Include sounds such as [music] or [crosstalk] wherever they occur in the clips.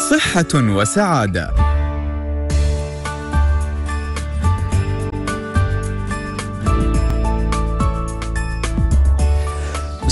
صحة وسعادة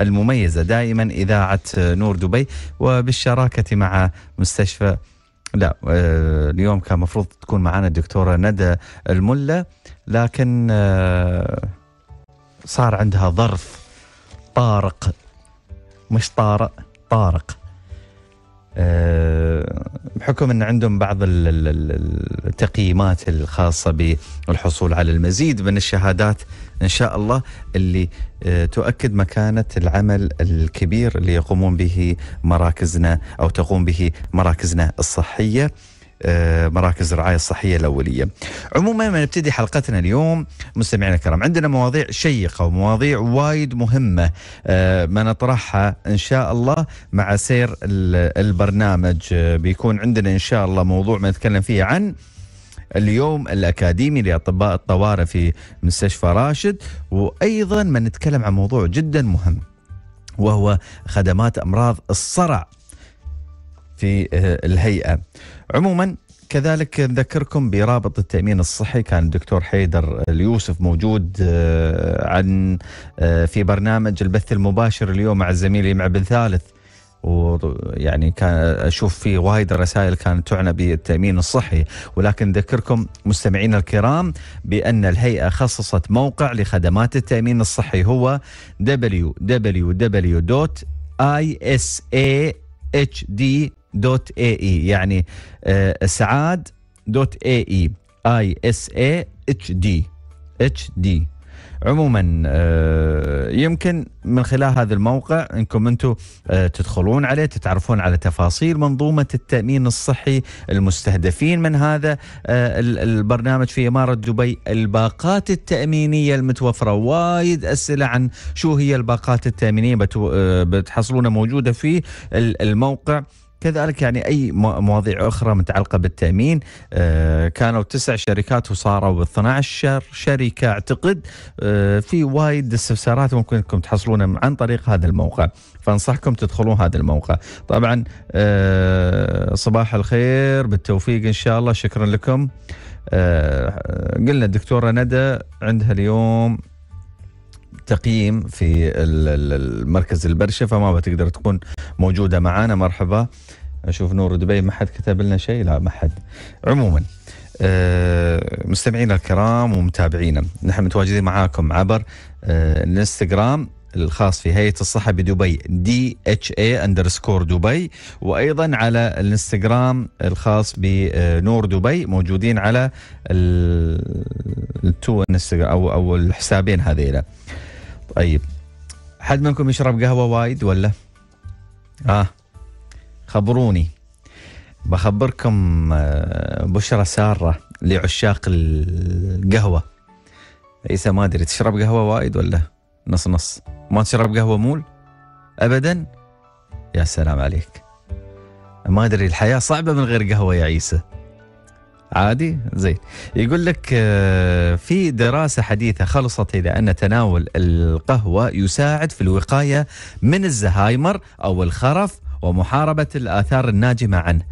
المميزة دائما إذاعة نور دبي وبالشراكة مع مستشفى لا آه، اليوم كان مفروض تكون معنا الدكتورة ندى الملا لكن آه، صار عندها ظرف طارق مش طارق طارق آه، بحكم ان عندهم بعض التقييمات الخاصه بالحصول على المزيد من الشهادات ان شاء الله اللي آه، تؤكد مكانه العمل الكبير اللي يقومون به مراكزنا او تقوم به مراكزنا الصحيه. آه، مراكز الرعايه الصحيه الاوليه. عموما ما نبتدي حلقتنا اليوم مستمعينا الكرام عندنا مواضيع شيقه ومواضيع وايد مهمه آه، ما نطرحها ان شاء الله مع سير البرنامج آه، بيكون عندنا ان شاء الله موضوع ما نتكلم فيه عن اليوم الاكاديمي لاطباء الطوارئ في مستشفى راشد وايضا ما نتكلم عن موضوع جدا مهم وهو خدمات امراض الصرع في الهيئه عموما كذلك نذكركم برابط التامين الصحي كان الدكتور حيدر اليوسف موجود آه، عن آه، في برنامج البث المباشر اليوم مع الزميل مع بن ثالث ويعني كان اشوف في وايد رسائل كانت تعنى بالتامين الصحي ولكن نذكركم مستمعينا الكرام بان الهيئه خصصت موقع لخدمات التامين الصحي هو www.isahd دوت اي اي يعني سعاد دوت اي اي اي اس اي اتش دي اتش دي عموما e, يمكن من خلال هذا الموقع انكم انتم e, تدخلون عليه تتعرفون على تفاصيل منظومه التامين الصحي المستهدفين من هذا e، البرنامج في اماره دبي الباقات التامينيه المتوفره وايد اسئله عن شو هي الباقات التامينيه بتحصلونها موجوده في الموقع كذلك يعني اي مواضيع اخرى متعلقه بالتامين آه، كانوا تسع شركات وصاروا 12 شركه اعتقد آه، في وايد استفسارات ممكن انكم تحصلونها عن طريق هذا الموقع فانصحكم تدخلون هذا الموقع طبعا آه، صباح الخير بالتوفيق ان شاء الله شكرا لكم قلنا الدكتوره ندى عندها اليوم تقييم في المركز البرشه فما بتقدر تكون موجوده معانا مرحبا اشوف نور دبي ما حد كتب لنا شيء لا ما حد عموما آه، مستمعينا الكرام ومتابعينا نحن متواجدين معاكم عبر آه، الانستغرام الخاص في هيئه الصحه بدبي دي اتش اي اندرسكور دبي وايضا على الانستغرام الخاص بنور آه، دبي موجودين على التو انستغرام او او الحسابين هذيلا. طيب حد منكم يشرب قهوه وايد ولا؟ اه خبروني بخبركم آه، بشرى ساره لعشاق القهوه عيسى ما ادري تشرب قهوه وايد ولا نص نص ما تشرب قهوه مول ابدا يا سلام عليك ما ادري الحياه صعبه من غير قهوه يا عيسى عادي زين يقول لك آه، في دراسة حديثة خلصت إلى أن تناول القهوة يساعد في الوقاية من الزهايمر أو الخرف ومحاربة الآثار الناجمة عنه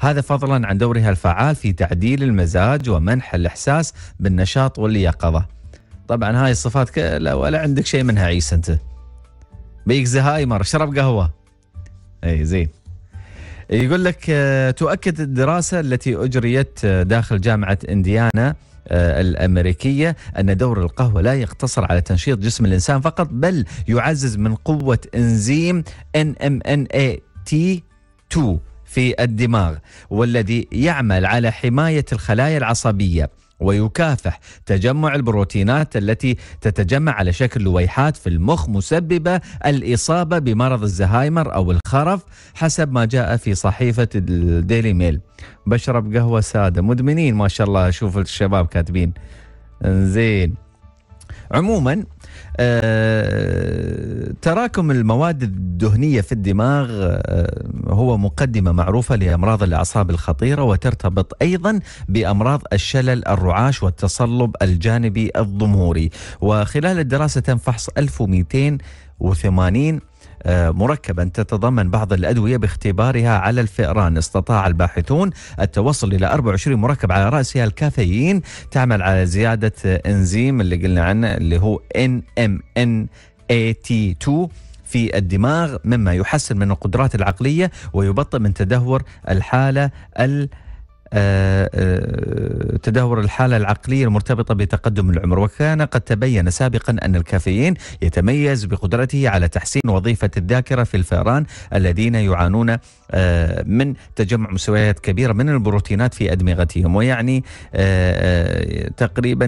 هذا فضلا عن دورها الفعال في تعديل المزاج ومنح الإحساس بالنشاط واليقظة طبعا هاي الصفات كلها ولا عندك شيء منها عيسى أنت بيك زهايمر شرب قهوة أي زين يقول لك آه، تؤكد الدراسة التي أجريت آه، داخل جامعة إنديانا آه، الامريكيه ان دور القهوه لا يقتصر على تنشيط جسم الانسان فقط بل يعزز من قوه انزيم ان ام ان اي تي 2 في الدماغ والذي يعمل على حمايه الخلايا العصبيه ويكافح تجمع البروتينات التي تتجمع على شكل لويحات في المخ مسببة الإصابة بمرض الزهايمر أو الخرف حسب ما جاء في صحيفة الديلي ميل بشرب قهوة سادة مدمنين ما شاء الله أشوف الشباب كاتبين زين عموما آه، تراكم المواد الدهنيه في الدماغ آه، هو مقدمه معروفه لامراض الاعصاب الخطيره وترتبط ايضا بامراض الشلل الرعاش والتصلب الجانبي الضموري وخلال الدراسه تم فحص 1280 آه، مركبا تتضمن بعض الأدوية باختبارها على الفئران استطاع الباحثون التوصل إلى 24 مركب على رأسها الكافيين تعمل على زيادة إنزيم اللي قلنا عنه اللي هو NMNAT2 في الدماغ مما يحسن من القدرات العقلية ويبطئ من تدهور الحالة ال آه، آه، تدهور الحالة العقلية المرتبطة بتقدم العمر وكان قد تبين سابقا أن الكافيين يتميز بقدرته على تحسين وظيفة الذاكرة في الفئران الذين يعانون آه، من تجمع مستويات كبيرة من البروتينات في أدمغتهم ويعني تقريبا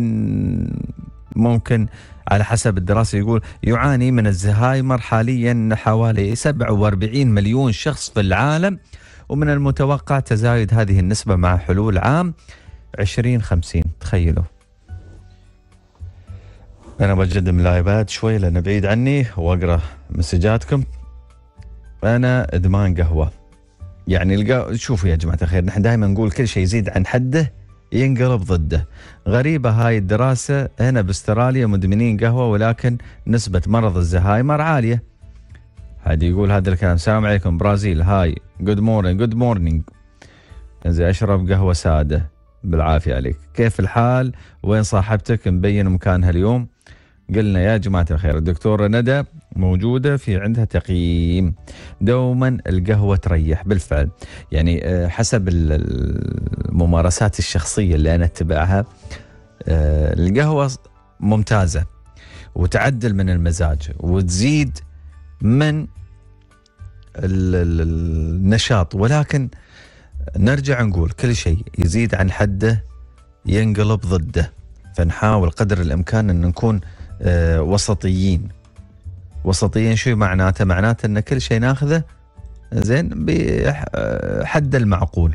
ممكن على حسب الدراسة يقول يعاني من الزهايمر حاليا حوالي 47 مليون شخص في العالم ومن المتوقع تزايد هذه النسبة مع حلول عام 2050 تخيلوا أنا بجدم الآيباد شوي لأنه بعيد عني وأقرأ مسجاتكم أنا إدمان قهوة يعني القا... شوفوا يا جماعة الخير نحن دائما نقول كل شيء يزيد عن حده ينقلب ضده غريبة هاي الدراسة هنا باستراليا مدمنين قهوة ولكن نسبة مرض الزهايمر عالية حد يقول هذا الكلام السلام عليكم برازيل هاي جود مورنينج جود مورنينج زي اشرب قهوه ساده بالعافيه عليك كيف الحال وين صاحبتك مبين مكانها اليوم قلنا يا جماعة الخير الدكتورة ندى موجودة في عندها تقييم دوما القهوة تريح بالفعل يعني آه، حسب الممارسات الشخصية اللي أنا أتبعها آه، القهوة ممتازة وتعدل من المزاج وتزيد من النشاط ولكن نرجع نقول كل شيء يزيد عن حده ينقلب ضده فنحاول قدر الامكان ان نكون آه، وسطيين وسطيين شو معناته؟ معناته ان كل شيء ناخذه زين بحد المعقول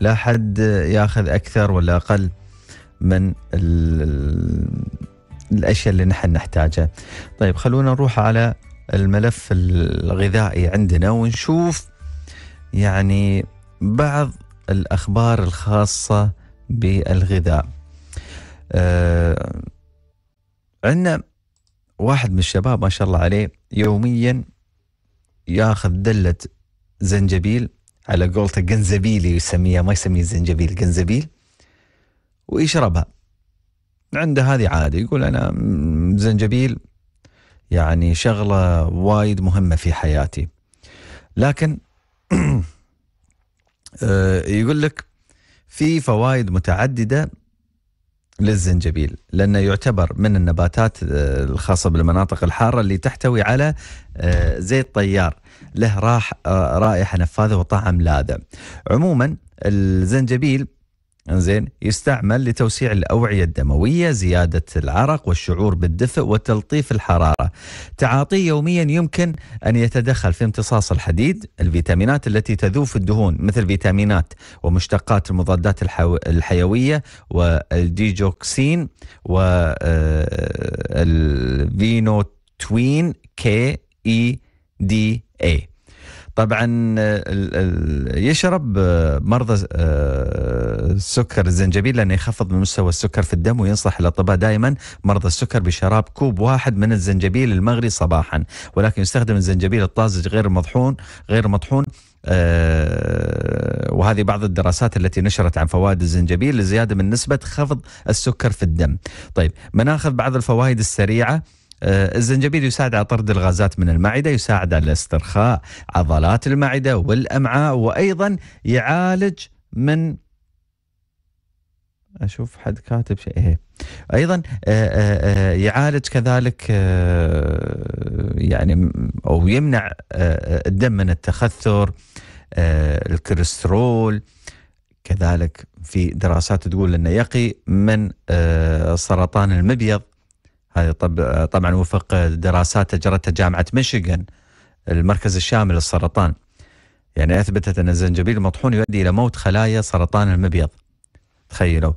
لا حد ياخذ اكثر ولا اقل من الاشياء اللي نحن نحتاجها. طيب خلونا نروح على الملف الغذائي عندنا ونشوف يعني بعض الأخبار الخاصة بالغذاء أه عندنا واحد من الشباب ما شاء الله عليه يوميا ياخذ دلة زنجبيل على قولته جنزبيلي يسميها ما يسميه زنجبيل جنزبيل ويشربها عنده هذه عادة يقول أنا زنجبيل يعني شغله وايد مهمه في حياتي لكن [clears throat] آه، يقول لك في فوائد متعدده للزنجبيل لانه يعتبر من النباتات آه، الخاصه بالمناطق الحاره اللي تحتوي على آه، زيت طيار له راح رائحه نفاذه وطعم لاذع. عموما الزنجبيل انزين يستعمل لتوسيع الاوعيه الدمويه، زياده العرق والشعور بالدفء وتلطيف الحراره. تعاطيه يوميا يمكن ان يتدخل في امتصاص الحديد، الفيتامينات التي تذوب في الدهون مثل فيتامينات ومشتقات المضادات الحو... الحيويه والديجوكسين والفينوتوين آه، كي اي e دي اي. طبعا آه، يشرب آه، مرضى السكر آه، الزنجبيل لانه يخفض من مستوى السكر في الدم وينصح الاطباء دائما مرضى السكر بشراب كوب واحد من الزنجبيل المغري صباحا ولكن يستخدم الزنجبيل الطازج غير المطحون غير مطحون وهذه بعض الدراسات التي نشرت عن فوائد الزنجبيل لزياده من نسبه خفض السكر في الدم. طيب بناخذ بعض الفوائد السريعه آه، الزنجبيل يساعد على طرد الغازات من المعدة يساعد على استرخاء عضلات المعدة والأمعاء وأيضا يعالج من اشوف حد كاتب شيء إيه. ايضا آه، آه، يعالج كذلك يعني او يمنع الدم من التخثر الكوليسترول كذلك في دراسات تقول انه يقي من سرطان المبيض هذا آه، آه، طبعا وفق دراسات اجرتها جامعه ميشيغان المركز الشامل للسرطان يعني اثبتت ان الزنجبيل المطحون يؤدي الى موت خلايا سرطان المبيض تخيلوا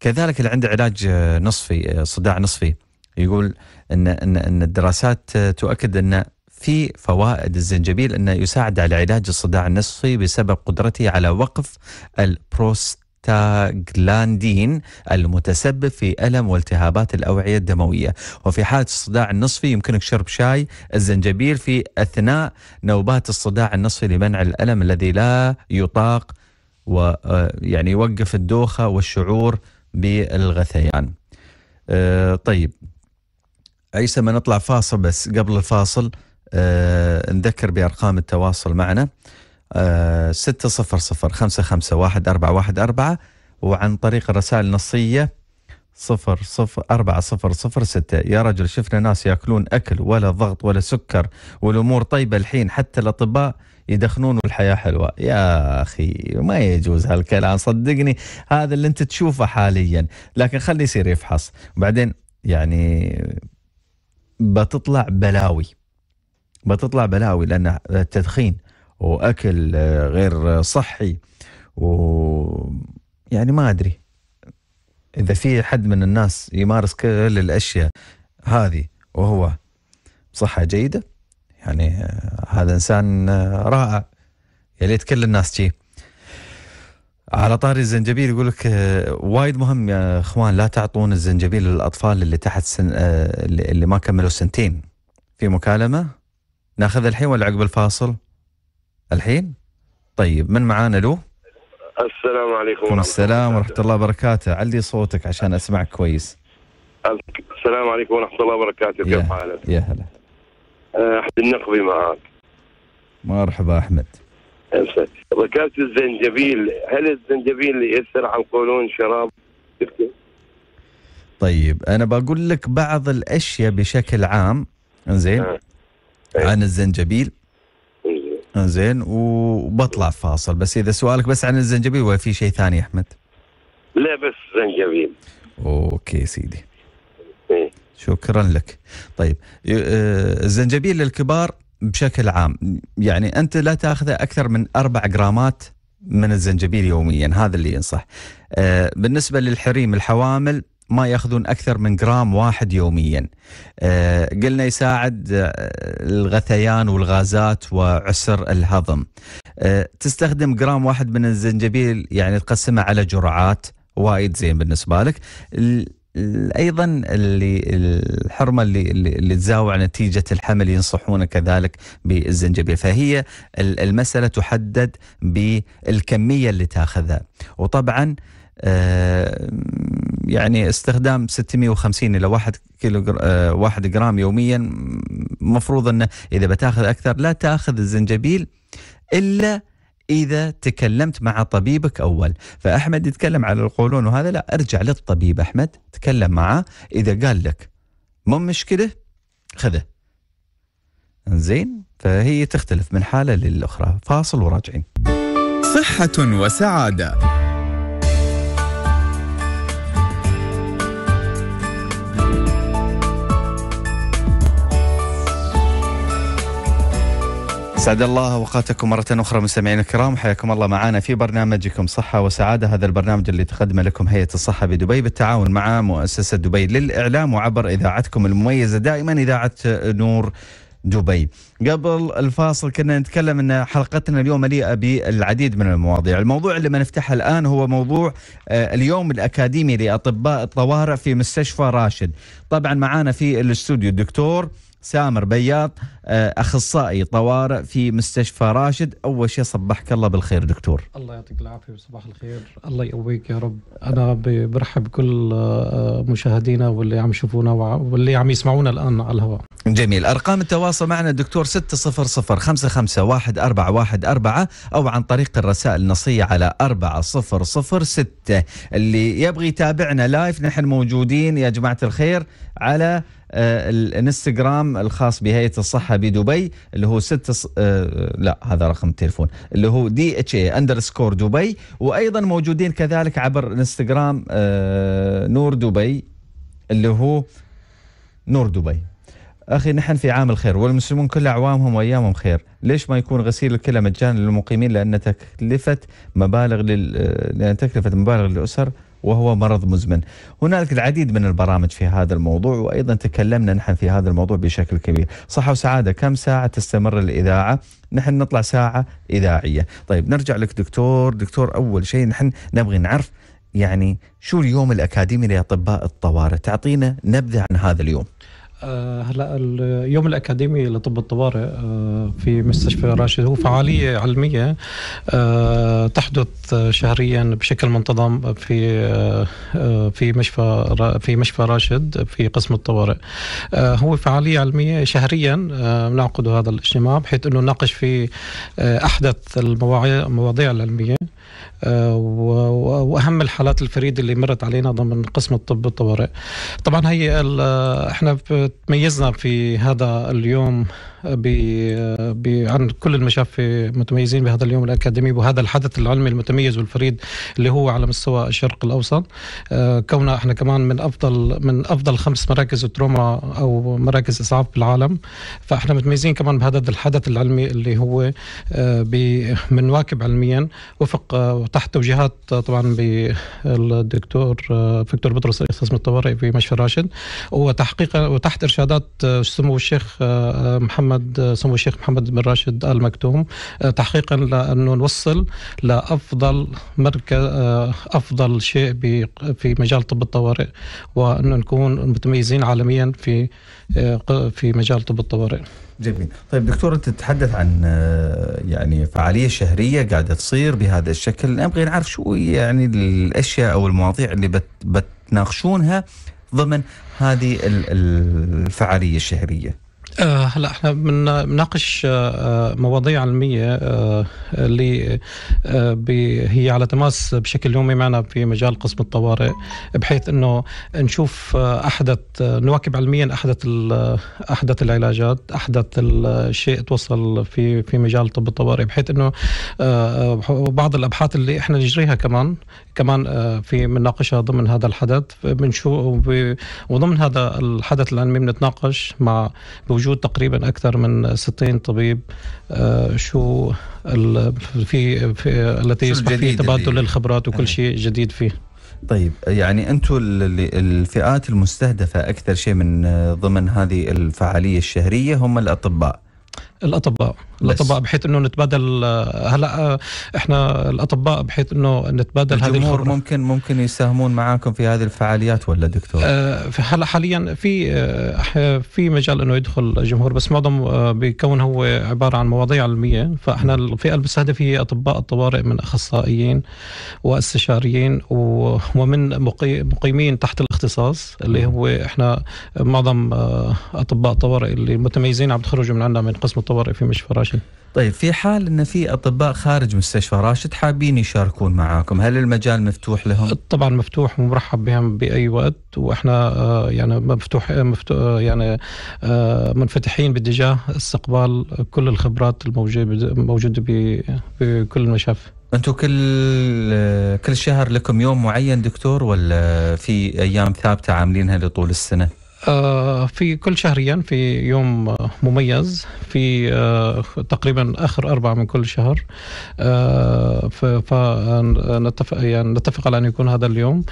كذلك اللي عنده علاج آه، نصفي صداع نصفي يقول ان ان ان الدراسات تؤكد ان في فوائد الزنجبيل انه يساعد على علاج الصداع النصفي بسبب قدرته على وقف البروست البيتاغلاندين المتسبب في ألم والتهابات الأوعية الدموية وفي حالة الصداع النصفي يمكنك شرب شاي الزنجبيل في أثناء نوبات الصداع النصفي لمنع الألم الذي لا يطاق ويعني آه، يوقف الدوخة والشعور بالغثيان آه، طيب عيسى ما نطلع فاصل بس قبل الفاصل آه، نذكر بأرقام التواصل معنا آه، ستة صفر صفر خمسة خمسة واحد أربعة واحد أربعة وعن طريق الرسائل النصية صفر صفر أربعة صفر صفر ستة يا رجل شفنا ناس يأكلون أكل ولا ضغط ولا سكر والأمور طيبة الحين حتى الأطباء يدخنون والحياة حلوة يا أخي ما يجوز هالكلام صدقني هذا اللي أنت تشوفه حاليا لكن خلي يصير يفحص وبعدين يعني بتطلع بلاوي بتطلع بلاوي لأن التدخين واكل غير صحي و يعني ما ادري اذا في حد من الناس يمارس كل الاشياء هذه وهو بصحه جيده يعني آه، هذا انسان آه، رائع يا ليت كل الناس جي على طاري الزنجبيل يقول لك آه، وايد مهم يا اخوان لا تعطون الزنجبيل للاطفال اللي تحت سن اللي ما كملوا سنتين في مكالمه ناخذها الحين ولا عقب الفاصل؟ الحين طيب من معانا لو السلام عليكم ورحمة السلام ورحمة الله وبركاته علي صوتك عشان أسمعك كويس السلام عليكم ورحمة الله وبركاته كيف حالك يا هلا آه، أحمد النقبي معك مرحبا أحمد ركازة الزنجبيل هل الزنجبيل يأثر على القولون شراب طيب أنا بقول لك بعض الأشياء بشكل عام زين آه. عن الزنجبيل زين وبطلع فاصل بس اذا سؤالك بس عن الزنجبيل ولا في شيء ثاني احمد؟ لا بس زنجبيل اوكي سيدي إيه؟ شكرا لك طيب آه، الزنجبيل للكبار بشكل عام يعني انت لا تاخذه اكثر من اربع جرامات من الزنجبيل يوميا هذا اللي ينصح آه، بالنسبه للحريم الحوامل ما ياخذون اكثر من جرام واحد يوميا. آه، قلنا يساعد آه، الغثيان والغازات وعسر الهضم. آه، تستخدم جرام واحد من الزنجبيل يعني تقسمه على جرعات وايد زين بالنسبه لك. ايضا اللي الحرمه اللي اللي تزاوع نتيجه الحمل ينصحون كذلك بالزنجبيل فهي المساله تحدد بالكميه اللي تاخذها وطبعا يعني استخدام 650 الى 1 كيلو 1 جرام يوميا المفروض انه اذا بتاخذ اكثر لا تاخذ الزنجبيل الا اذا تكلمت مع طبيبك اول فاحمد يتكلم على القولون وهذا لا ارجع للطبيب احمد تكلم معاه اذا قال لك مو مشكله خذه زين فهي تختلف من حاله للاخرى فاصل وراجعين صحه وسعاده سعد الله اوقاتكم مره اخرى مستمعينا الكرام حياكم الله معنا في برنامجكم صحه وسعاده هذا البرنامج اللي تقدمه لكم هيئه الصحه بدبي بالتعاون مع مؤسسه دبي للاعلام وعبر اذاعتكم المميزه دائما اذاعه نور دبي قبل الفاصل كنا نتكلم ان حلقتنا اليوم مليئه بالعديد من المواضيع، الموضوع اللي بنفتحه الان هو موضوع آه، اليوم الاكاديمي لاطباء الطوارئ في مستشفى راشد، طبعا معانا في الاستوديو الدكتور سامر بياض آه، اخصائي طوارئ في مستشفى راشد اول شيء صبحك الله بالخير دكتور الله يعطيك العافيه وصباح الخير الله يقويك يا رب انا برحب بكل آه، مشاهدينا واللي عم يشوفونا واللي عم يسمعونا الان على الهواء جميل ارقام التواصل معنا دكتور 600551414 او عن طريق الرسائل النصيه على 4006 اللي يبغي يتابعنا لايف نحن موجودين يا جماعه الخير على آه، الانستغرام الخاص بهيئه الصحه بدبي اللي هو ست ص... آه، لا هذا رقم التليفون اللي هو دي اتش اي اندرسكور دبي وايضا موجودين كذلك عبر انستغرام آه، نور دبي اللي هو نور دبي اخي نحن في عام الخير والمسلمون كل اعوامهم وايامهم خير، ليش ما يكون غسيل الكلى مجانا للمقيمين لان تكلفه مبالغ لل... لان تكلفه مبالغ للاسر وهو مرض مزمن هنالك العديد من البرامج في هذا الموضوع وأيضا تكلمنا نحن في هذا الموضوع بشكل كبير صحة وسعادة كم ساعة تستمر الإذاعة نحن نطلع ساعة إذاعية طيب نرجع لك دكتور دكتور أول شيء نحن نبغي نعرف يعني شو اليوم الأكاديمي لأطباء الطوارئ تعطينا نبذة عن هذا اليوم آه، هلا اليوم الاكاديمي لطب الطوارئ آه، في مستشفى راشد هو فعاليه علميه آه، تحدث شهريا بشكل منتظم في في مشفى في مشفى راشد في قسم الطوارئ هو فعاليه علميه شهريا بنعقد هذا الاجتماع بحيث انه نناقش في احدث المواضيع العلميه واهم الحالات الفريده اللي مرت علينا ضمن قسم الطب الطوارئ طبعا هي احنا تميزنا في هذا اليوم ب... ب... عن كل المشافي متميزين بهذا اليوم الأكاديمي وهذا الحدث العلمي المتميز والفريد اللي هو على مستوى الشرق الأوسط آه، كوننا احنا كمان من أفضل من أفضل خمس مراكز تروما أو مراكز إسعاف بالعالم فاحنا متميزين كمان بهذا الحدث العلمي اللي هو آه، بنواكب علميا وفق آه، وتحت توجيهات طبعا بالدكتور فيكتور بطرس رئيس قسم الطوارئ في مشفى راشد وتحقيقا وتحت ارشادات سمو الشيخ محمد محمد سمو الشيخ محمد بن راشد ال مكتوم آه، تحقيقا لانه نوصل لافضل مركز آه، افضل شيء في مجال طب الطوارئ وانه نكون متميزين عالميا في آه، في مجال طب الطوارئ. جميل طيب دكتور انت تتحدث عن يعني فعاليه شهريه قاعده تصير بهذا الشكل نبغي نعرف شو يعني الاشياء او المواضيع اللي بت بتناقشونها ضمن هذه الفعاليه الشهريه آه، هلا احنا بنناقش آه، آه، مواضيع علميه اللي هي على تماس بشكل يومي معنا في مجال قسم الطوارئ بحيث انه نشوف احدث نواكب علميا احدث احدث العلاجات احدث الشيء توصل في في مجال طب الطوارئ بحيث انه بعض الابحاث اللي احنا نجريها كمان كمان في بنناقشها ضمن هذا الحدث بنشوف وضمن هذا الحدث العلمي بنتناقش مع بوجود موجود تقريبا اكثر من 60 طبيب آه، شو في, في التي يصبح فيه تبادل الخبرات وكل آه. شيء جديد فيه طيب يعني انتم الفئات المستهدفه اكثر شيء من ضمن هذه الفعاليه الشهريه هم الاطباء الاطباء الاطباء بحيث انه نتبادل آه، هلا آه، احنا الاطباء بحيث انه نتبادل هذه الامور ممكن ممكن يساهمون معاكم في هذه الفعاليات ولا دكتور؟ آه، هلا حاليا في في مجال انه يدخل الجمهور بس معظم بيكون هو عباره عن مواضيع علميه فاحنا الفئه المستهدفه هي اطباء الطوارئ من اخصائيين واستشاريين ومن مقيمين تحت الاختصاص اللي هو احنا معظم اطباء الطوارئ اللي متميزين عم تخرجوا من عندنا من قسم الطوارئ خبر في مشفى راشد طيب في حال ان في اطباء خارج مستشفى راشد حابين يشاركون معاكم هل المجال مفتوح لهم طبعا مفتوح ومرحب بهم باي وقت واحنا آه، يعني مفتوح, آه، مفتوح آه، يعني منفتحين باتجاه استقبال كل الخبرات الموجوده موجوده بكل المشافي انتم كل كل شهر لكم يوم معين دكتور ولا في ايام ثابته عاملينها لطول السنه آه، في كل شهريا في يوم آه، مميز في آه، تقريبا اخر اربعه من كل شهر فنتفق يعني نتفق على ان يكون هذا اليوم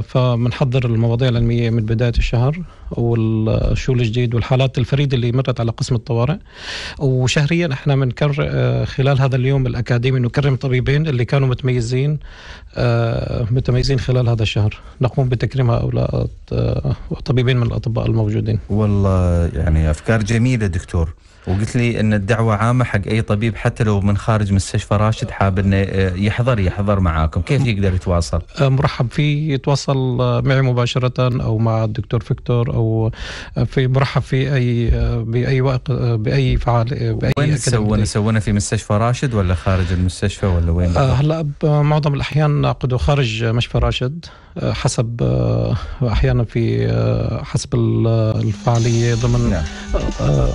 فبنحضر المواضيع العلميه من بدايه الشهر والشو الجديد والحالات الفريده اللي مرت على قسم الطوارئ وشهريا احنا بنكرر خلال هذا اليوم الاكاديمي نكرم طبيبين اللي كانوا متميزين متميزين خلال هذا الشهر نقوم بتكريم هؤلاء الطبيبين من الأطباء الموجودين والله يعني أفكار جميلة دكتور وقلت لي ان الدعوه عامه حق اي طبيب حتى لو من خارج مستشفى راشد حاب انه آه، يحضر يحضر معاكم، كيف يقدر يتواصل؟ آه، مرحب فيه يتواصل آه، معي مباشره او مع الدكتور فيكتور او في مرحب في اي باي وقت باي فعال باي وين سوونا سوونا في مستشفى راشد ولا خارج المستشفى ولا وين؟ هلا معظم الاحيان نعقده خارج مشفى راشد حسب احيانا في حسب حسب الفعاليه ضمن نعم. آه،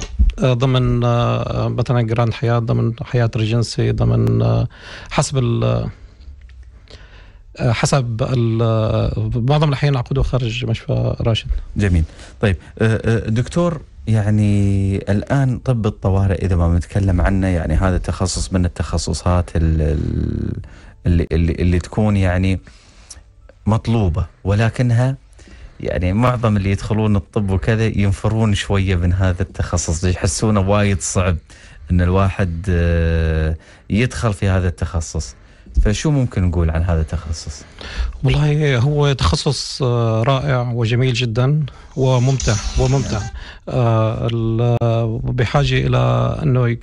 آه، ضمن آه، مثلا جراند حياه ضمن حياه ريجنسي ضمن حسب ال حسب معظم الاحيان عقوده خارج مشفى راشد جميل طيب دكتور يعني الان طب الطوارئ اذا ما بنتكلم عنه يعني هذا تخصص من التخصصات اللي, اللي, اللي تكون يعني مطلوبه ولكنها يعني معظم اللي يدخلون الطب وكذا ينفرون شويه من هذا التخصص يحسونه وايد صعب ان الواحد آه، يدخل في هذا التخصص فشو ممكن نقول عن هذا التخصص؟ والله هو تخصص آه، رائع وجميل جدا وممتع وممتع نعم. آه، بحاجه الى انه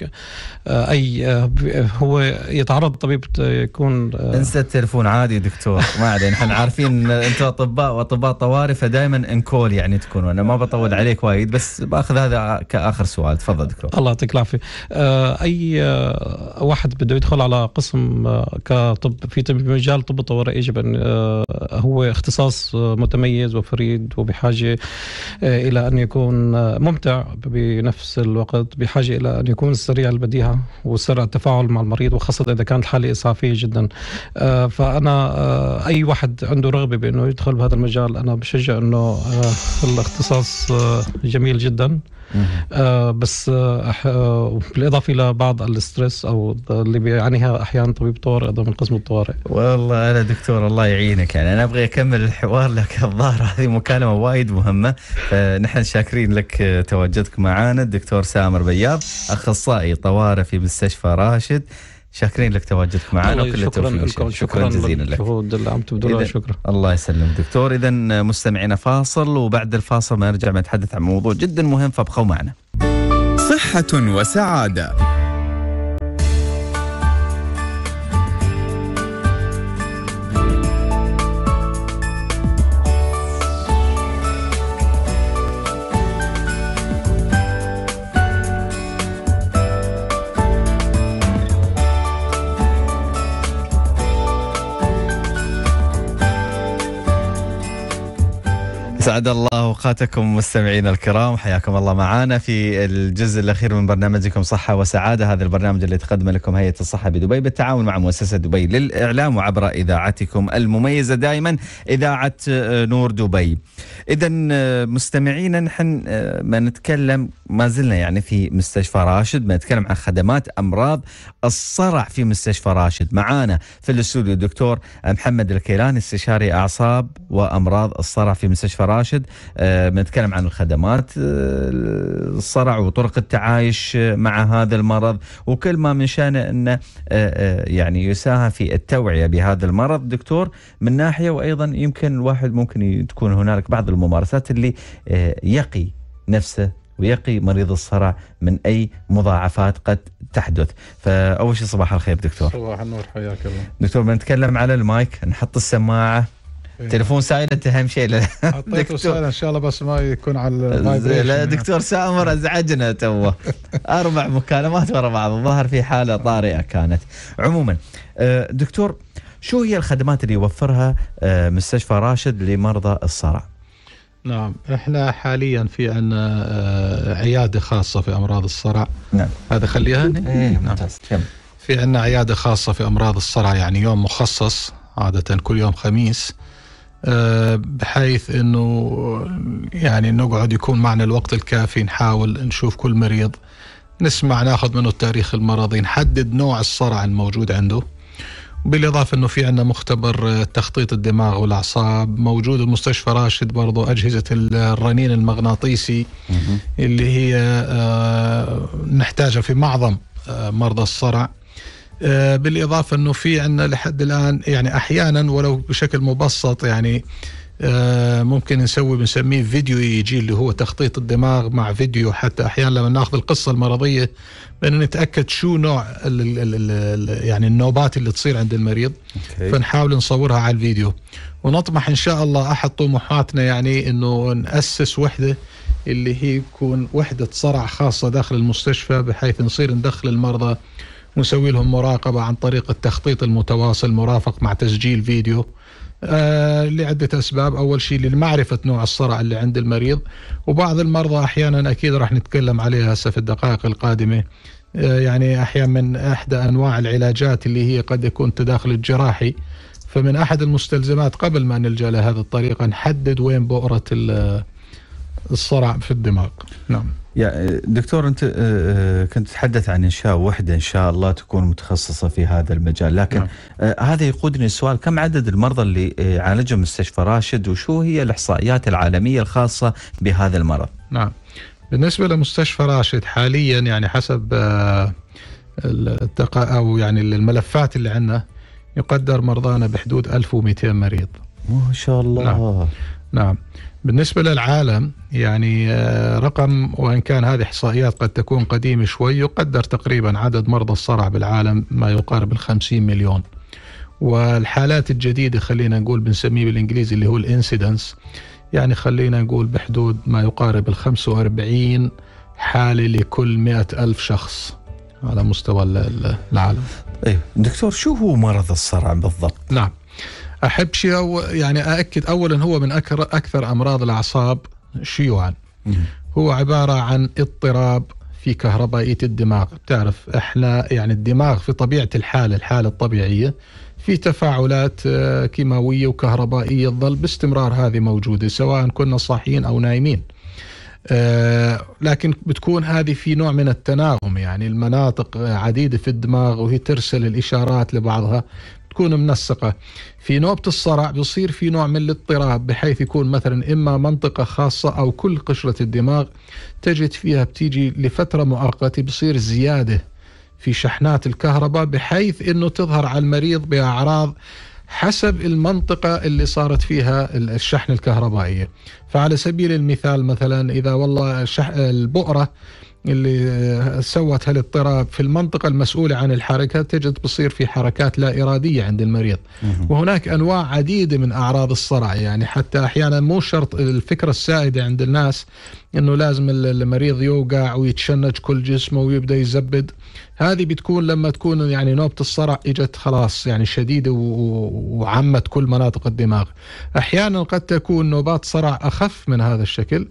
آه، اي آه، هو يتعرض طبيب يكون انسى التلفون عادي دكتور ما علينا نحن عارفين انتم اطباء واطباء طوارئ فدائما انكول يعني تكونوا انا ما بطول عليك وايد بس باخذ هذا كاخر سؤال تفضل دكتور الله يعطيك العافيه اي واحد بده يدخل على قسم كطب في طب مجال طب الطوارئ يجب ان هو اختصاص متميز وفريد وبحاجه آه، الى ان يكون آه، ممتع بنفس الوقت بحاجه الى ان يكون سريع البديهه وسرع التفاعل مع المريض وخاصه اذا كانت الحاله اسعافيه جدا آه، فانا اي واحد عنده رغبه بانه يدخل بهذا المجال انا بشجع انه الاختصاص جميل جدا آه بس آه،, آه بالاضافه الى بعض الستريس او اللي بيعانيها احيانا طبيب طوارئ ايضا من قسم الطوارئ والله انا دكتور الله يعينك يعني انا ابغى اكمل الحوار [laughs] لك الظاهر هذه مكالمه وايد مهمه فنحن شاكرين لك آه، تواجدك معنا الدكتور سامر بياض اخصائي طوارئ في مستشفى راشد شاكرين لك تواجدك معنا وكل التوفيق شكرا, شكرا جزيلا لك شكرا الله يسلمك دكتور اذا مستمعينا فاصل وبعد الفاصل ما نرجع نتحدث عن موضوع جدا مهم فابقوا معنا صحة وسعادة سعد الله اوقاتكم مستمعينا الكرام حياكم الله معنا في الجزء الاخير من برنامجكم صحه وسعاده هذا البرنامج اللي تقدم لكم هيئه الصحه بدبي بالتعاون مع مؤسسه دبي للاعلام وعبر اذاعتكم المميزه دائما اذاعه آه، نور دبي. اذا آه، مستمعينا نحن آه، ما نتكلم ما زلنا يعني في مستشفى راشد بنتكلم عن خدمات امراض الصرع في مستشفى راشد معانا في الاستوديو الدكتور محمد الكيلاني استشاري اعصاب وامراض الصرع في مستشفى راشد راشد آه، بنتكلم عن الخدمات آه، الصرع وطرق التعايش آه، مع هذا المرض وكل ما من شأنه أنه يعني يساهم في التوعية بهذا المرض دكتور من ناحية وأيضا يمكن الواحد ممكن تكون هنالك بعض الممارسات اللي يقي نفسه ويقي مريض الصرع من اي مضاعفات قد تحدث فاول شيء صباح الخير دكتور صباح النور حياك الله دكتور بنتكلم على المايك نحط السماعه إيه. تليفون سايلنت اهم شيء حطيته [laughs] سايلنت ان شاء الله بس ما يكون على لا دكتور سامر ازعجنا توه [laughs] اربع مكالمات ورا بعض الظاهر في حاله طارئه كانت عموما آه، دكتور شو هي الخدمات اللي يوفرها آه، مستشفى راشد لمرضى الصرع؟ نعم احنا حاليا في عندنا آه، عياده خاصه في امراض الصرع نعم هذا خليها ايه نعم. ممتاز نعم. في عندنا عياده خاصه في امراض الصرع يعني يوم مخصص عاده كل يوم خميس آه، بحيث انه يعني نقعد يكون معنا الوقت الكافي نحاول نشوف كل مريض نسمع ناخذ منه التاريخ المرضي نحدد نوع الصرع الموجود عنده بالإضافة أنه في عندنا مختبر آه، تخطيط الدماغ والأعصاب موجود المستشفى راشد برضو أجهزة الرنين المغناطيسي اللي هي آه، نحتاجها في معظم مرضى الصرع آه، بالاضافه انه في عندنا لحد الان يعني احيانا ولو بشكل مبسط يعني آه، ممكن نسوي بنسميه فيديو يجي e e اللي هو تخطيط الدماغ مع فيديو حتى احيانا لما ناخذ القصه المرضيه بأن نتاكد شو نوع الـ الـ الـ يعني النوبات اللي تصير عند المريض okay. فنحاول نصورها على الفيديو ونطمح ان شاء الله احد طموحاتنا يعني انه ناسس وحده اللي هي تكون وحده صرع خاصه داخل المستشفى بحيث نصير ندخل المرضى ونسوي لهم مراقبه عن طريق التخطيط المتواصل مرافق مع تسجيل فيديو آه لعدة أسباب أول شيء لمعرفة نوع الصرع اللي عند المريض وبعض المرضى أحيانا أكيد راح نتكلم عليها هسه في الدقائق القادمة آه يعني أحيانا من إحدى أنواع العلاجات اللي هي قد يكون التداخل الجراحي فمن أحد المستلزمات قبل ما نلجأ لهذه الطريقة نحدد وين بؤرة الصرع في الدماغ نعم يا دكتور انت آه، آه، كنت تتحدث عن انشاء وحده ان شاء الله تكون متخصصه في هذا المجال، لكن نعم. آه، هذا يقودني السؤال كم عدد المرضى اللي يعالجهم مستشفى راشد وشو هي الاحصائيات العالميه الخاصه بهذا المرض؟ نعم. بالنسبه لمستشفى راشد حاليا يعني حسب التقا او يعني الملفات اللي عندنا يقدر مرضانا بحدود 1200 مريض. ما شاء الله. نعم. نعم. بالنسبة للعالم يعني آه، رقم وإن كان هذه إحصائيات قد تكون قديمة شوي يقدر تقريبا عدد مرضى الصرع بالعالم ما يقارب الخمسين مليون والحالات الجديدة خلينا نقول بنسميه بالإنجليزي اللي هو الإنسيدنس يعني خلينا نقول بحدود ما يقارب ال 45 حالة لكل مئة ألف شخص على مستوى العالم أيوة. دكتور شو هو مرض الصرع بالضبط؟ نعم احب شيء أو يعني اكد اولا هو من اكثر امراض الاعصاب شيوعا هو عباره عن اضطراب في كهربائيه الدماغ بتعرف احنا يعني الدماغ في طبيعه الحاله الحاله الطبيعيه في تفاعلات آه، كيماويه وكهربائيه تظل باستمرار هذه موجوده سواء كنا صاحيين او نايمين آه، لكن بتكون هذه في نوع من التناغم يعني المناطق عديده في الدماغ وهي ترسل الاشارات لبعضها تكون منسقه في نوبه الصرع بيصير في نوع من الاضطراب بحيث يكون مثلا اما منطقه خاصه او كل قشره الدماغ تجد فيها بتيجي لفتره مؤقته بيصير زياده في شحنات الكهرباء بحيث انه تظهر على المريض باعراض حسب المنطقة اللي صارت فيها الشحن الكهربائية فعلى سبيل المثال مثلا إذا والله البؤرة اللي سوت هالاضطراب في المنطقة المسؤولة عن الحركة تجد بصير في حركات لا إرادية عند المريض وهناك أنواع عديدة من أعراض الصرع يعني حتى أحيانا مو شرط الفكرة السائدة عند الناس أنه لازم المريض يوقع ويتشنج كل جسمه ويبدأ يزبد هذه بتكون لما تكون يعني نوبة الصرع اجت خلاص يعني شديدة وعمت كل مناطق الدماغ أحيانا قد تكون نوبات صرع أخف من هذا الشكل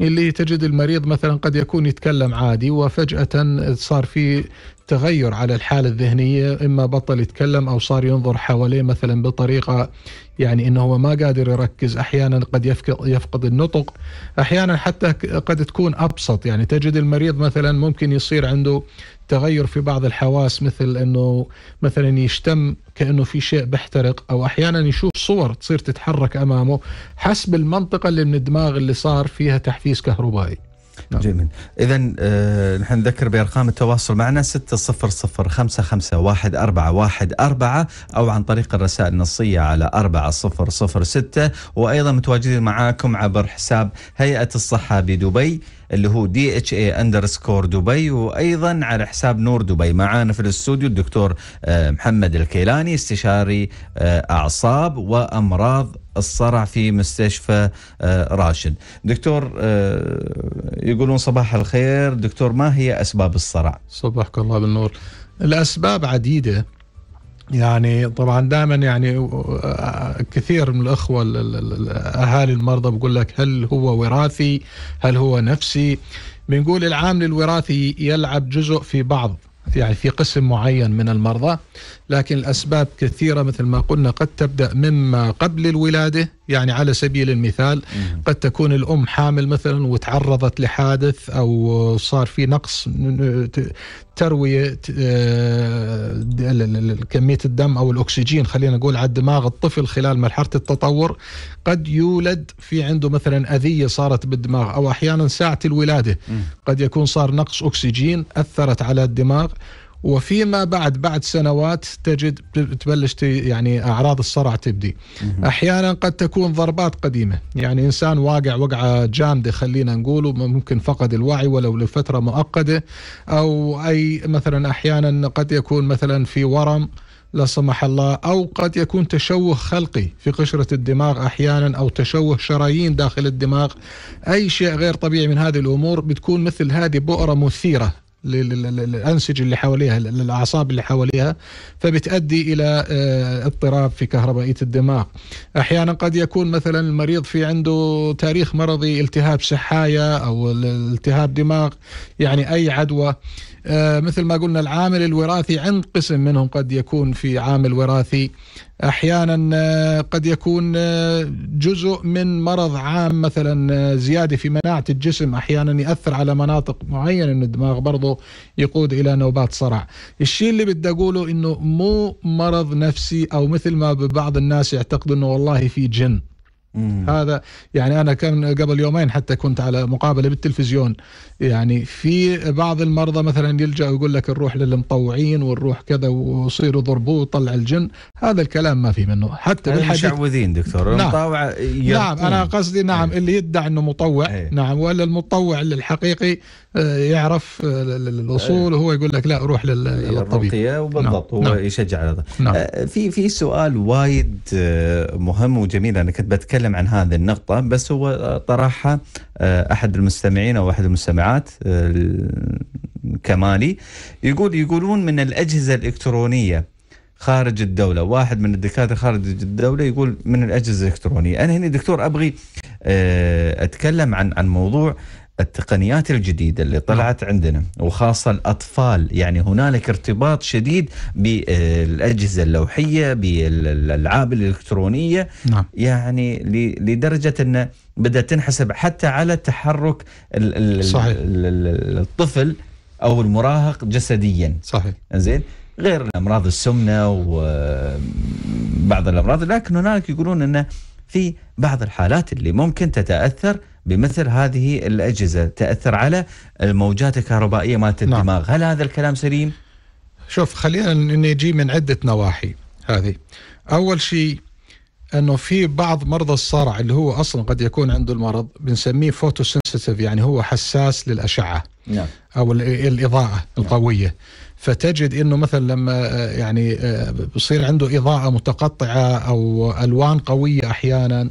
اللي تجد المريض مثلا قد يكون يتكلم عادي وفجأة صار في تغير على الحالة الذهنية إما بطل يتكلم أو صار ينظر حواليه مثلا بطريقة يعني انه هو ما قادر يركز احيانا قد يفقد النطق احيانا حتى قد تكون ابسط يعني تجد المريض مثلا ممكن يصير عنده تغير في بعض الحواس مثل انه مثلا يشتم كانه في شيء بيحترق او احيانا يشوف صور تصير تتحرك امامه حسب المنطقه اللي من الدماغ اللي صار فيها تحفيز كهربائي نعم. جميل اذا آه نحن نذكر بارقام التواصل معنا 600551414 او عن طريق الرسائل النصيه على 4006 وايضا متواجدين معاكم عبر حساب هيئه الصحه بدبي اللي هو دي اتش اي اندرسكور دبي وايضا على حساب نور دبي معانا في الاستوديو الدكتور آه، محمد الكيلاني استشاري آه، اعصاب وامراض الصرع في مستشفى آه، راشد دكتور يقولون صباح الخير دكتور ما هي اسباب الصرع صباحك الله بالنور الاسباب عديده يعني طبعا دائما يعني آه، كثير من الاخوه اهالي المرضى بقول لك هل هو وراثي؟ هل هو نفسي؟ بنقول العامل الوراثي يلعب جزء في بعض يعني في قسم معين من المرضى لكن الأسباب كثيرة مثل ما قلنا قد تبدأ مما قبل الولادة يعني على سبيل المثال قد تكون الأم حامل مثلا وتعرضت لحادث أو صار في نقص تروية آه، كمية الدم أو الأكسجين خلينا نقول على دماغ الطفل خلال مرحلة التطور قد يولد في عنده مثلا أذية صارت بالدماغ أو أحيانا ساعة الولادة قد يكون صار نقص أكسجين أثرت على الدماغ وفيما بعد بعد سنوات تجد تبلش يعني اعراض الصرع تبدي احيانا قد تكون ضربات قديمه يعني انسان واقع وقعه جامده خلينا نقول ممكن فقد الوعي ولو لفتره مؤقته او اي مثلا احيانا قد يكون مثلا في ورم لا سمح الله او قد يكون تشوه خلقي في قشره الدماغ احيانا او تشوه شرايين داخل الدماغ اي شيء غير طبيعي من هذه الامور بتكون مثل هذه بؤره مثيره للأنسجة اللي حواليها للأعصاب اللي حواليها فبتؤدي إلى آه، اضطراب في كهربائية الدماغ أحيانا قد يكون مثلا المريض في عنده تاريخ مرضي التهاب سحايا أو التهاب دماغ يعني أي عدوى آه، مثل ما قلنا العامل الوراثي عند قسم منهم قد يكون في عامل وراثي احيانا آه، قد يكون آه، جزء من مرض عام مثلا زياده في مناعه الجسم احيانا ياثر على مناطق معينه من الدماغ برضه يقود الى نوبات صرع الشيء اللي بدي اقوله انه مو مرض نفسي او مثل ما بعض الناس يعتقدوا انه والله في جن مم. هذا يعني انا كان قبل يومين حتى كنت على مقابله بالتلفزيون يعني في بعض المرضى مثلا يلجا ويقول لك نروح للمطوعين ونروح كذا وصيروا ضربوه وطلع الجن هذا الكلام ما في منه حتى بالحديث مشعوذين دكتور نعم. المطوع نعم انا قصدي نعم إيه. اللي يدعي انه مطوع هي. إيه. نعم ولا المطوع اللي الحقيقي آه، يعرف آه، الاصول وهو إيه. يقول لك لا روح للطبيب وبالضبط نعم. هو نعم. يشجع على نعم. آه، في في سؤال وايد مهم وجميل انا كنت بتكلم تكلم عن هذه النقطة بس هو آه، طرحها آه، أحد المستمعين أو أحد المستمعات آه، كمالي يقول يقولون من الأجهزة الإلكترونية خارج الدولة واحد من الدكاترة خارج الدولة يقول من الأجهزة الإلكترونية أنا هنا دكتور أبغي أتكلم عن عن موضوع التقنيات الجديده اللي نعم. طلعت عندنا وخاصه الاطفال يعني هنالك ارتباط شديد بالاجهزه اللوحيه بالالعاب الالكترونيه نعم. يعني لدرجه انه بدات تنحسب حتى على تحرك صحيح. الطفل او المراهق جسديا صحيح زين غير الامراض السمنه وبعض الامراض لكن هنالك يقولون انه في بعض الحالات اللي ممكن تتاثر بمثل هذه الاجهزه تاثر على الموجات الكهربائيه مالت نعم. الدماغ، نعم. هل هذا الكلام سليم؟ شوف خلينا نجي من عده نواحي هذه. اول شيء انه في بعض مرضى الصرع اللي هو اصلا قد يكون عنده المرض بنسميه فوتوسنسيتيف يعني هو حساس للاشعه نعم. او الاضاءه نعم. القويه نعم. فتجد انه مثلا لما آه، يعني آه، بصير عنده اضاءه متقطعه او الوان قويه احيانا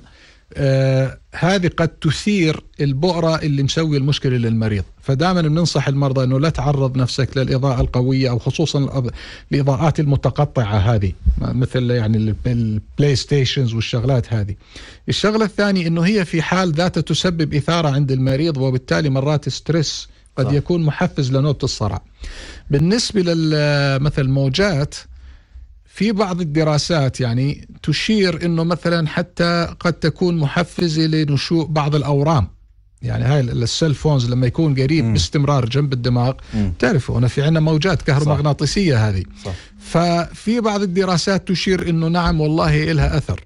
آه، هذه قد تثير البؤره اللي مسوي المشكله للمريض فدائما بننصح المرضى انه لا تعرض نفسك للاضاءه القويه او خصوصا الاضاءات المتقطعه هذه مثل يعني البلاي ستيشنز والشغلات هذه الشغله الثانيه انه هي في حال ذاتها تسبب اثاره عند المريض وبالتالي مرات ستريس قد صح. يكون محفز لنوبه الصرع بالنسبه لل موجات في بعض الدراسات يعني تشير انه مثلا حتى قد تكون محفزه لنشوء بعض الاورام يعني هاي السيل فونز لما يكون قريب مم. باستمرار جنب الدماغ تعرفوا هنا في عندنا موجات كهرومغناطيسيه هذه صح. ففي بعض الدراسات تشير انه نعم والله لها اثر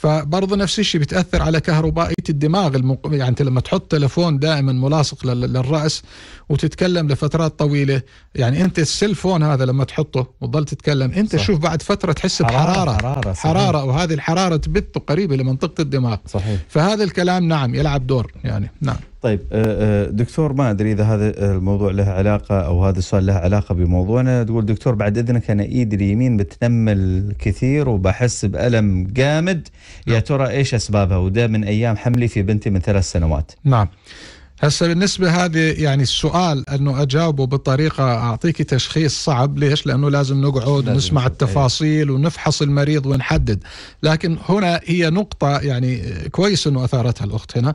فبرضه نفس الشيء بتاثر على كهربائيه الدماغ المق... يعني انت لما تحط تلفون دائما ملاصق لل... للراس وتتكلم لفترات طويله يعني انت السلفون هذا لما تحطه وتضل تتكلم انت صح. شوف بعد فتره تحس بحراره حراره, صحيح. حرارة وهذه الحراره تبت قريبه لمنطقه الدماغ صحيح. فهذا الكلام نعم يلعب دور يعني نعم طيب آه، آه، دكتور ما ادري اذا هذا الموضوع له علاقه او هذا السؤال له علاقه بموضوعنا تقول دكتور بعد اذنك انا ايدي اليمين بتنمل كثير وبحس بالم جامد يا نعم. ترى ايش اسبابها وده من ايام حملي في بنتي من ثلاث سنوات نعم هسه بالنسبة هذه يعني السؤال انه اجاوبه بطريقة اعطيك تشخيص صعب ليش؟ لانه لازم نقعد لازم ونسمع التفاصيل ونفحص المريض ونحدد، لكن هنا هي نقطة يعني كويس انه اثارتها الاخت هنا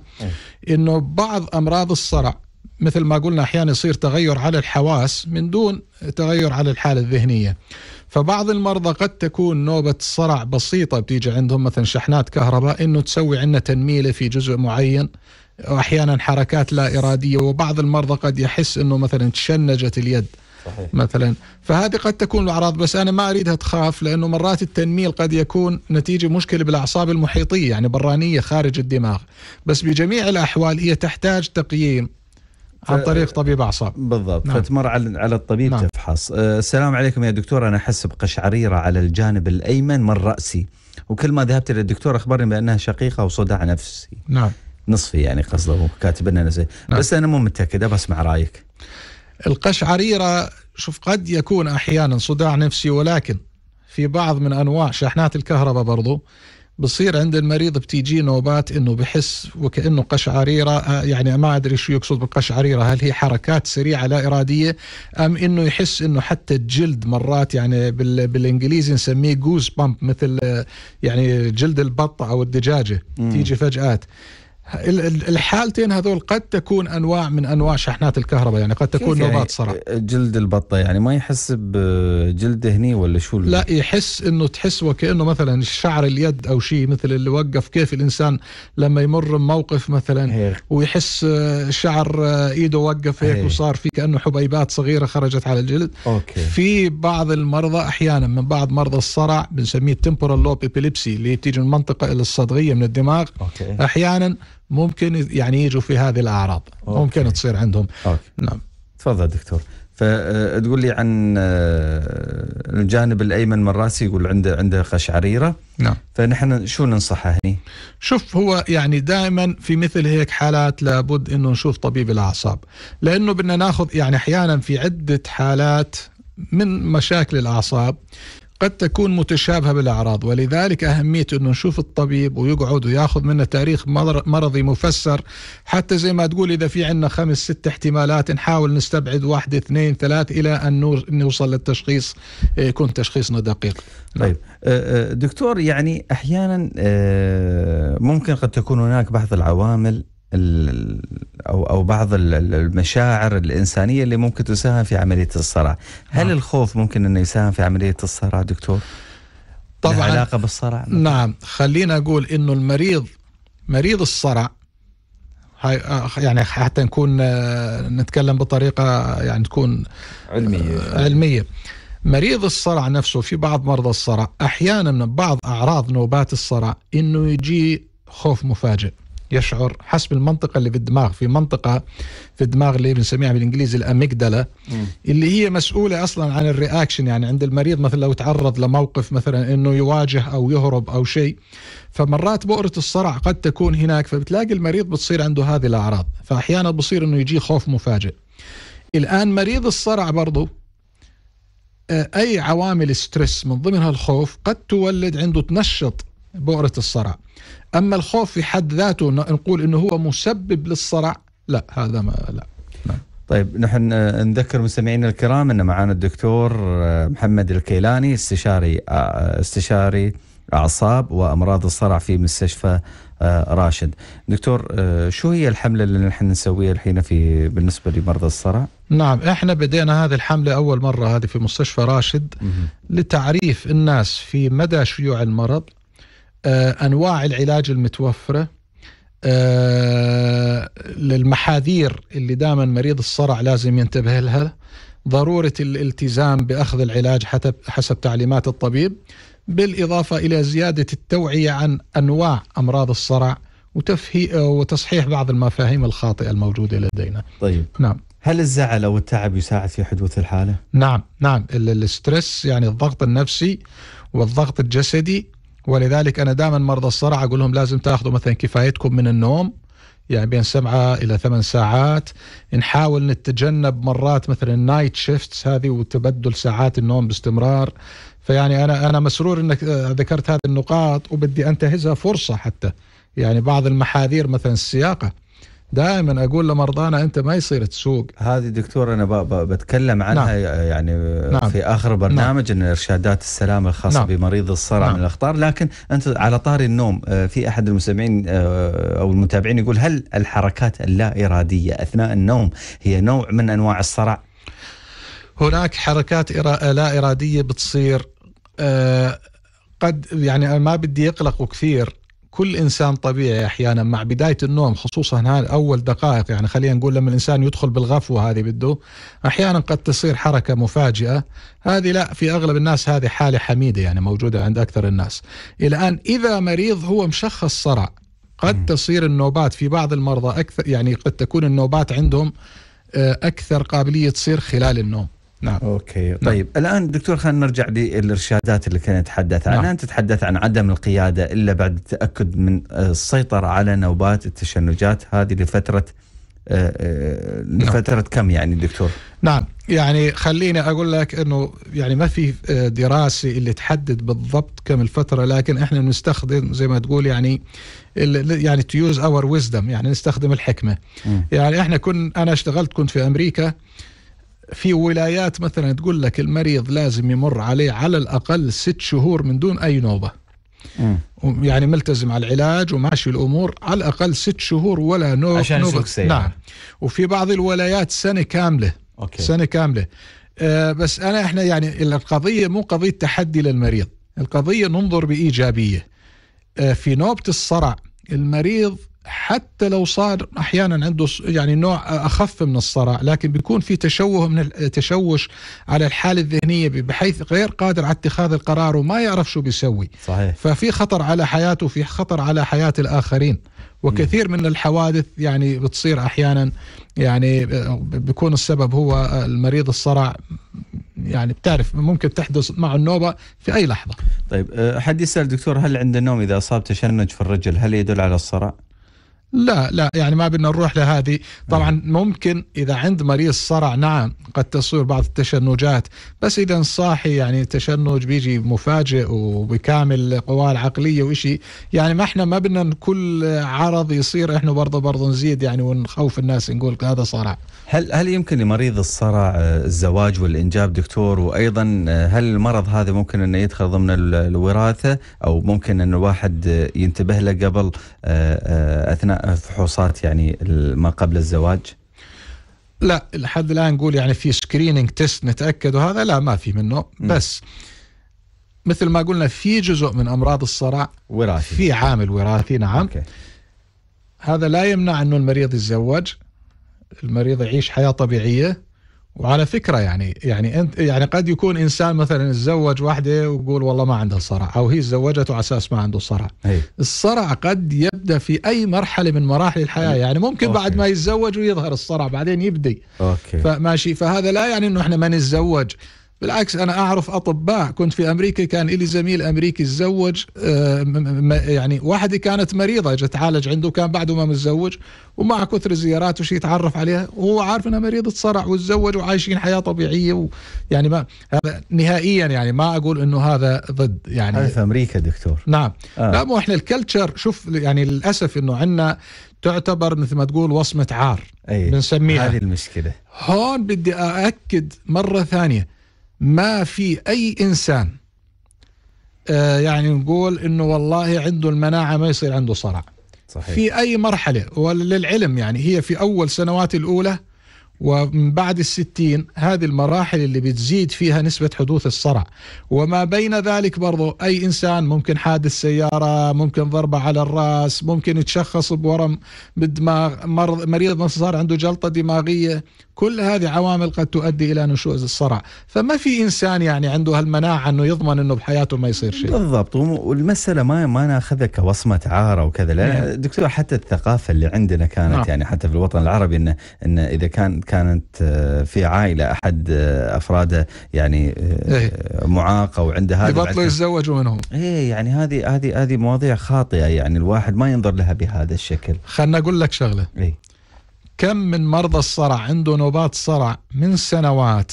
انه بعض امراض الصرع مثل ما قلنا احيانا يصير تغير على الحواس من دون تغير على الحالة الذهنية. فبعض المرضى قد تكون نوبة صرع بسيطة بتيجي عندهم مثلا شحنات كهرباء انه تسوي عندنا تنميلة في جزء معين واحيانا حركات لا اراديه وبعض المرضى قد يحس انه مثلا تشنجت اليد صحيح. مثلا فهذه قد تكون الاعراض بس انا ما اريدها تخاف لانه مرات التنميل قد يكون نتيجه مشكله بالاعصاب المحيطيه يعني برانيه خارج الدماغ بس بجميع الاحوال هي تحتاج تقييم عن طريق طبيب اعصاب بالضبط نعم. فتمر على على الطبيب نعم. تفحص أه، السلام عليكم يا دكتور انا احس بقشعريره على الجانب الايمن من راسي وكل ما ذهبت للدكتور اخبرني بانها شقيقه وصداع نفسي نعم نصفي يعني قصده كاتب لنا نعم. بس انا مو متاكد اسمع رايك القشعريره شوف قد يكون احيانا صداع نفسي ولكن في بعض من انواع شحنات الكهرباء برضو بصير عند المريض بتيجي نوبات انه بحس وكانه قشعريره آه، يعني ما ادري شو يقصد بالقشعريره هل هي حركات سريعه لا اراديه ام انه يحس انه حتى الجلد مرات يعني بالانجليزي نسميه جوز بامب مثل آه، يعني جلد البط او الدجاجه تيجي فجأات الحالتين هذول قد تكون انواع من انواع شحنات الكهرباء يعني قد تكون يعني نوبات صرع جلد البطه يعني ما يحس بجلد هني ولا شو لا يحس انه تحس وكانه مثلا شعر اليد او شيء مثل اللي وقف كيف الانسان لما يمر موقف مثلا هيك. ويحس شعر ايده وقف هيك هي. وصار في كانه حبيبات صغيره خرجت على الجلد أوكي. في بعض المرضى احيانا من بعض مرضى الصرع بنسميه تمبورال لوب ابيليبسي اللي تيجي من منطقه الصدغيه من الدماغ أوكي. احيانا ممكن يعني يجوا في هذه الاعراض أوكي. ممكن تصير عندهم أوكي. نعم تفضل دكتور فتقول لي عن آه، الجانب الايمن من راسي يقول عنده عنده قشعريره نعم فنحن شو ننصحه هني؟ شوف هو يعني دائما في مثل هيك حالات لابد انه نشوف طبيب الاعصاب لانه بدنا ناخذ يعني احيانا في عده حالات من مشاكل الاعصاب قد تكون متشابهة بالأعراض ولذلك أهمية أنه نشوف الطبيب ويقعد وياخذ منه تاريخ مرضي مفسر حتى زي ما تقول إذا في عندنا خمس ست احتمالات نحاول نستبعد واحد اثنين ثلاث إلى أن نوصل للتشخيص إيه، يكون تشخيصنا دقيق نعم. طيب آه، آه، دكتور يعني أحيانا آه، ممكن قد تكون هناك بعض العوامل او او بعض المشاعر الانسانيه اللي ممكن تساهم في عمليه الصرع، هل آه. الخوف ممكن انه يساهم في عمليه الصرع دكتور؟ طبعا علاقه بالصرع؟ نعم خلينا اقول انه المريض مريض الصرع آه، يعني حتى نكون آه، نتكلم بطريقه يعني تكون آه، علميه علميه مريض الصرع نفسه في بعض مرضى الصرع احيانا من بعض اعراض نوبات الصرع انه يجي خوف مفاجئ يشعر حسب المنطقه اللي في الدماغ في منطقه في الدماغ اللي بنسميها بالانجليزي الاميجدالا اللي هي مسؤوله اصلا عن الرياكشن يعني عند المريض مثلا لو تعرض لموقف مثلا انه يواجه او يهرب او شيء فمرات بؤره الصرع قد تكون هناك فبتلاقي المريض بتصير عنده هذه الاعراض فاحيانا بصير انه يجي خوف مفاجئ الان مريض الصرع برضه آه، اي عوامل ستريس من ضمنها الخوف قد تولد عنده تنشط بؤره الصرع أما الخوف في حد ذاته نقول أنه هو مسبب للصرع لا هذا ما لا نعم. طيب نحن نذكر مستمعينا الكرام ان معانا الدكتور آه، محمد الكيلاني استشاري آه، استشاري اعصاب وامراض الصرع في مستشفى آه، راشد. دكتور شو هي الحمله اللي نحن نسويها الحين في بالنسبه لمرضى الصرع؟ نعم احنا بدينا هذه الحمله اول مره هذه في مستشفى راشد لتعريف الناس في مدى شيوع المرض آه، انواع العلاج المتوفره آه، للمحاذير اللي دائما مريض الصرع لازم ينتبه لها ضروره الالتزام باخذ العلاج حسب تعليمات الطبيب بالاضافه الى زياده التوعيه عن انواع امراض الصرع وتفهي وتصحيح بعض المفاهيم الخاطئه الموجوده لدينا. طيب نعم هل الزعل او التعب يساعد في حدوث الحاله؟ نعم نعم الاسترس يعني الضغط النفسي والضغط الجسدي ولذلك انا دائما مرضى الصرع اقول لهم لازم تاخذوا مثلا كفايتكم من النوم يعني بين سبعة إلى ثمان ساعات نحاول نتجنب مرات مثلا النايت شيفتس هذه وتبدل ساعات النوم باستمرار فيعني أنا أنا مسرور أنك آه، ذكرت هذه النقاط وبدي أنتهزها فرصة حتى يعني بعض المحاذير مثلا السياقة دائما اقول لمرضانا انت ما يصير تسوق هذه دكتور انا بتكلم عنها نعم. يعني نعم. في اخر برنامج نعم. ان ارشادات السلامه الخاصه نعم. بمريض الصرع نعم. من الاخطار لكن انت على طاري النوم آه، في احد المستمعين آه، او المتابعين يقول هل الحركات اللا اراديه اثناء النوم هي نوع من انواع الصرع؟ هناك حركات لا اراديه بتصير آه، قد يعني ما بدي يقلقوا كثير كل انسان طبيعي احيانا مع بدايه النوم خصوصا هاي اول دقائق يعني خلينا نقول لما الانسان يدخل بالغفوه هذه بده احيانا قد تصير حركه مفاجئه هذه لا في اغلب الناس هذه حاله حميده يعني موجوده عند اكثر الناس الان اذا مريض هو مشخص صرع قد تصير النوبات في بعض المرضى اكثر يعني قد تكون النوبات عندهم آه، اكثر قابليه تصير خلال النوم نعم اوكي نعم. طيب نعم. الان دكتور خلينا نرجع للارشادات اللي كنا نتحدث عنها نعم. انت تتحدث عن عدم القياده الا بعد التاكد من السيطره على نوبات التشنجات هذه لفتره آه، آه، نعم. لفتره نعم. كم يعني دكتور؟ نعم يعني خليني اقول لك انه يعني ما في آه، دراسه اللي تحدد بالضبط كم الفتره لكن احنا بنستخدم زي ما تقول يعني يعني تو يوز اور ويزدم يعني نستخدم الحكمه م. يعني احنا كن انا اشتغلت كنت في امريكا في ولايات مثلا تقول لك المريض لازم يمر عليه على الأقل ست شهور من دون أي نوبة م. يعني ملتزم على العلاج وماشي الأمور على الأقل ست شهور ولا نوبه عشان نوبة نعم وفي بعض الولايات سنة كاملة أوكي. سنة كاملة آه بس أنا إحنا يعني القضية مو قضية تحدي للمريض القضية ننظر بإيجابية آه في نوبة الصرع المريض حتى لو صار احيانا عنده يعني نوع اخف من الصرع لكن بيكون في تشوه من التشوش على الحاله الذهنيه بحيث غير قادر على اتخاذ القرار وما يعرف شو بيسوي صحيح. ففي خطر على حياته في خطر على حياه الاخرين وكثير من الحوادث يعني بتصير احيانا يعني بيكون السبب هو المريض الصرع يعني بتعرف ممكن تحدث مع النوبه في اي لحظه. طيب حد يسال دكتور هل عند النوم اذا اصاب تشنج في الرجل هل يدل على الصرع؟ لا لا يعني ما بدنا نروح لهذه طبعا نعم. ممكن اذا عند مريض صرع نعم قد تصير بعض التشنجات بس اذا صاحي يعني التشنج بيجي مفاجئ وبكامل قواه العقليه وإشي يعني ما احنا ما بدنا كل عرض يصير احنا برضه برضه نزيد يعني ونخوف الناس نقول هذا صرع هل هل يمكن لمريض الصرع آه، الزواج والانجاب دكتور وايضا آه، هل المرض هذا ممكن انه يدخل ضمن الوراثه او ممكن ان الواحد آه، ينتبه له قبل اثناء فحوصات يعني ما قبل الزواج؟ لا لحد الان نقول يعني في سكريننج تيست نتاكد وهذا لا ما في منه بس مثل ما قلنا في جزء من امراض الصرع وراثي في عامل وراثي نعم أوكي. هذا لا يمنع انه المريض يتزوج المريض يعيش حياه طبيعيه وعلى فكره يعني يعني انت يعني قد يكون انسان مثلا تزوج واحده ويقول والله ما عندها صرع او هي تزوجته على اساس ما عنده صرع الصرع قد يبدا في اي مرحله من مراحل الحياه يعني ممكن أوكي. بعد ما يتزوج ويظهر الصرع بعدين يبدي أوكي. فماشي فهذا لا يعني انه احنا ما نتزوج بالعكس أنا أعرف أطباء كنت في أمريكا كان لي زميل أمريكي تزوج آه، يعني واحدة كانت مريضة جت تعالج عنده كان بعده ما متزوج ومع كثر الزيارات وشي يتعرف عليها وهو عارف انها مريضة صرع وتزوج وعايشين حياة طبيعية ويعني ما هذا نهائيا يعني ما اقول انه هذا ضد يعني هذا في امريكا دكتور نعم آه. لا مو احنا الكلتشر شوف يعني للاسف انه عندنا تعتبر مثل ما تقول وصمة عار أيه. بنسميها هذه المشكلة هون بدي أأكد مرة ثانية ما في أي إنسان آه، يعني نقول انه والله عنده المناعه ما يصير عنده صرع صحيح. في اي مرحله وللعلم يعني هي في اول سنوات الاولى ومن بعد الستين هذه المراحل اللي بتزيد فيها نسبة حدوث الصرع وما بين ذلك برضو أي إنسان ممكن حادث سيارة ممكن ضربة على الرأس ممكن يتشخص بورم بالدماغ مرض مريض صار عنده جلطة دماغية كل هذه عوامل قد تؤدي الى نشوء الصرع فما في انسان يعني عنده هالمناعه انه يضمن انه بحياته ما يصير شيء بالضبط والمساله ما ما ناخذها كوصمه عار او كذا، لا نعم. دكتور حتى الثقافه اللي عندنا كانت نعم. يعني حتى في الوطن العربي انه ان اذا كان كانت آه، في عائله احد آه، افراده يعني آه، إيه. معاق او عنده هذا يبطلوا يتزوجوا منهم ايه يعني هذه هذه هذه مواضيع خاطئه يعني الواحد ما ينظر لها بهذا الشكل خلنا اقول لك شغله إيه؟ كم من مرضى الصرع عنده نوبات صرع من سنوات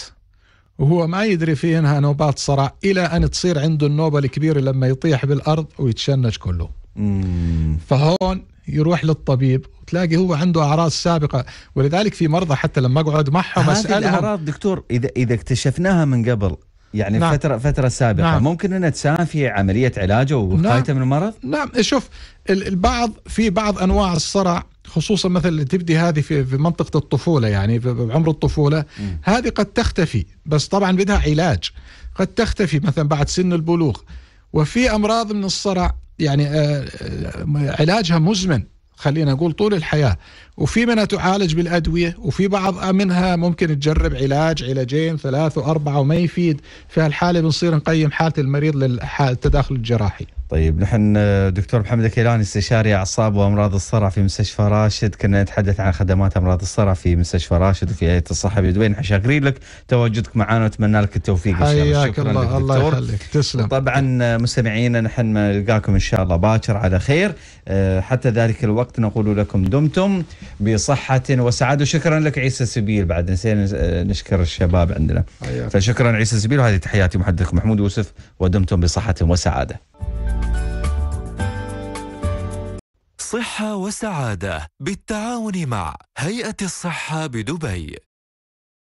وهو ما يدري في انها نوبات صرع الى ان تصير عنده النوبه الكبيره لما يطيح بالارض ويتشنج كله مم. فهون يروح للطبيب وتلاقي هو عنده اعراض سابقه ولذلك في مرضى حتى لما اقعد معهم اسالهم هذه الاعراض دكتور اذا اذا اكتشفناها من قبل يعني نعم. فترة فترة سابقة نعم. ممكن انها تساهم في عملية علاجه ووقايته نعم. من المرض؟ نعم شوف البعض في بعض انواع الصرع خصوصا مثلا تبدي هذه في منطقه الطفوله يعني في عمر الطفوله هذه قد تختفي بس طبعا بدها علاج قد تختفي مثلا بعد سن البلوغ وفي امراض من الصرع يعني آه، آه، علاجها مزمن خلينا نقول طول الحياه وفي منها تعالج بالادويه وفي بعض منها ممكن تجرب علاج علاجين ثلاث واربعه وما يفيد في هالحاله بنصير نقيم حاله المريض للتداخل الجراحي. طيب نحن دكتور محمد كيلاني استشاري اعصاب وامراض الصرع في مستشفى راشد كنا نتحدث عن خدمات امراض الصرع في مستشفى راشد وفي هيئه الصحه بدوين شاكرين لك تواجدك معنا ونتمنى لك التوفيق ان شاء الله شكرا الله لك الله دكتور. يخليك تسلم طبعا مستمعينا نحن نلقاكم ان شاء الله باكر على خير آه، حتى ذلك الوقت نقول لكم دمتم بصحة وسعادة وشكرا لك عيسى سبيل بعد نسينا آه، نشكر الشباب عندنا فشكرا عيسى سبيل وهذه تحياتي محدثكم محمود يوسف ودمتم بصحة وسعادة صحة وسعادة بالتعاون مع هيئة الصحة بدبي